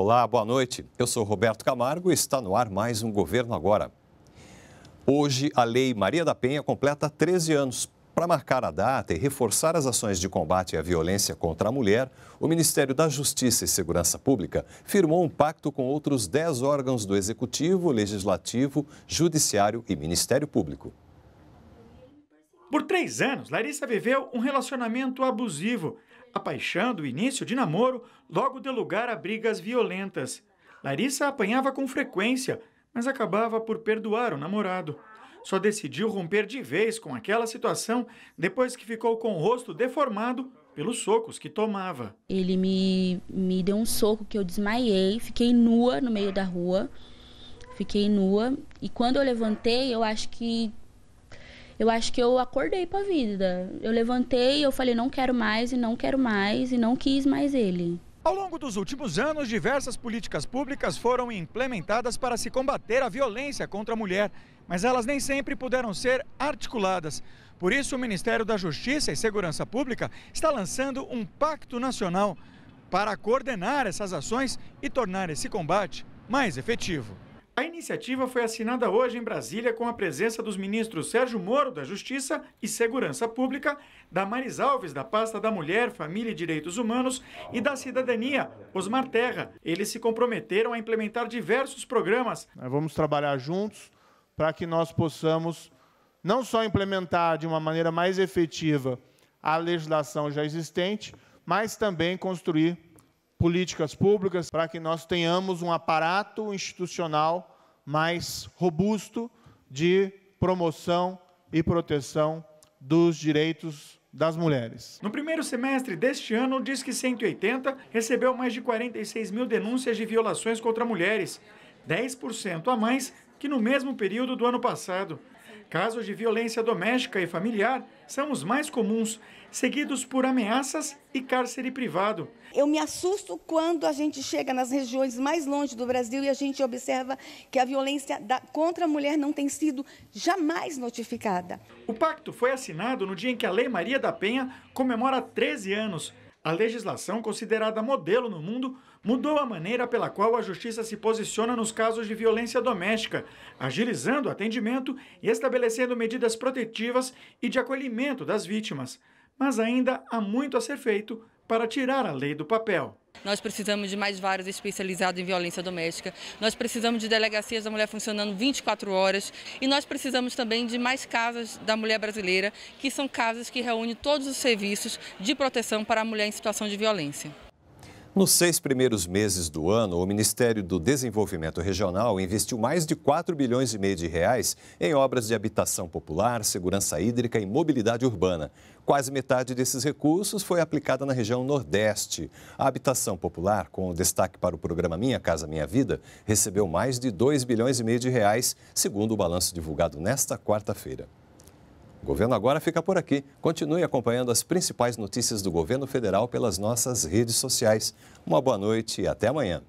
Olá, boa noite. Eu sou Roberto Camargo e está no ar mais um Governo Agora. Hoje, a Lei Maria da Penha completa 13 anos. Para marcar a data e reforçar as ações de combate à violência contra a mulher, o Ministério da Justiça e Segurança Pública firmou um pacto com outros 10 órgãos do Executivo, Legislativo, Judiciário e Ministério Público. Por três anos, Larissa viveu um relacionamento abusivo. A paixão do início de namoro logo deu lugar a brigas violentas. Larissa apanhava com frequência, mas acabava por perdoar o namorado. Só decidiu romper de vez com aquela situação depois que ficou com o rosto deformado pelos socos que tomava. Ele me, me deu um soco que eu desmaiei, fiquei nua no meio da rua, fiquei nua. E quando eu levantei, eu acho que eu acho que eu acordei pra vida. Eu levantei, eu falei, não quero mais, e não quero mais, e não quis mais ele. Ao longo dos últimos anos, diversas políticas públicas foram implementadas para se combater a violência contra a mulher, mas elas nem sempre puderam ser articuladas. Por isso, o Ministério da Justiça e Segurança Pública está lançando um pacto nacional para coordenar essas ações e tornar esse combate mais efetivo. A iniciativa foi assinada hoje em Brasília com a presença dos ministros Sérgio Moro, da Justiça e Segurança Pública, da Maris Alves, da pasta da Mulher, Família e Direitos Humanos, e da Cidadania, Osmar Terra. Eles se comprometeram a implementar diversos programas. Vamos trabalhar juntos para que nós possamos não só implementar de uma maneira mais efetiva a legislação já existente, mas também construir políticas públicas para que nós tenhamos um aparato institucional mais robusto de promoção e proteção dos direitos das mulheres. No primeiro semestre deste ano, o Disque 180 recebeu mais de 46 mil denúncias de violações contra mulheres, 10% a mais que no mesmo período do ano passado. Casos de violência doméstica e familiar são os mais comuns, seguidos por ameaças e cárcere privado. Eu me assusto quando a gente chega nas regiões mais longe do Brasil e a gente observa que a violência contra a mulher não tem sido jamais notificada. O pacto foi assinado no dia em que a Lei Maria da Penha comemora 13 anos. A legislação, considerada modelo no mundo, mudou a maneira pela qual a justiça se posiciona nos casos de violência doméstica, agilizando o atendimento e estabelecendo medidas protetivas e de acolhimento das vítimas. Mas ainda há muito a ser feito para tirar a lei do papel. Nós precisamos de mais vários especializados em violência doméstica. Nós precisamos de delegacias da mulher funcionando 24 horas. E nós precisamos também de mais casas da mulher brasileira, que são casas que reúnem todos os serviços de proteção para a mulher em situação de violência. Nos seis primeiros meses do ano, o Ministério do Desenvolvimento Regional investiu mais de 4 bilhões e meio de reais em obras de habitação popular, segurança hídrica e mobilidade urbana. Quase metade desses recursos foi aplicada na região Nordeste. A habitação popular, com destaque para o programa Minha Casa Minha Vida, recebeu mais de 2 bilhões e meio de reais, segundo o balanço divulgado nesta quarta-feira. O governo agora fica por aqui. Continue acompanhando as principais notícias do governo federal pelas nossas redes sociais. Uma boa noite e até amanhã.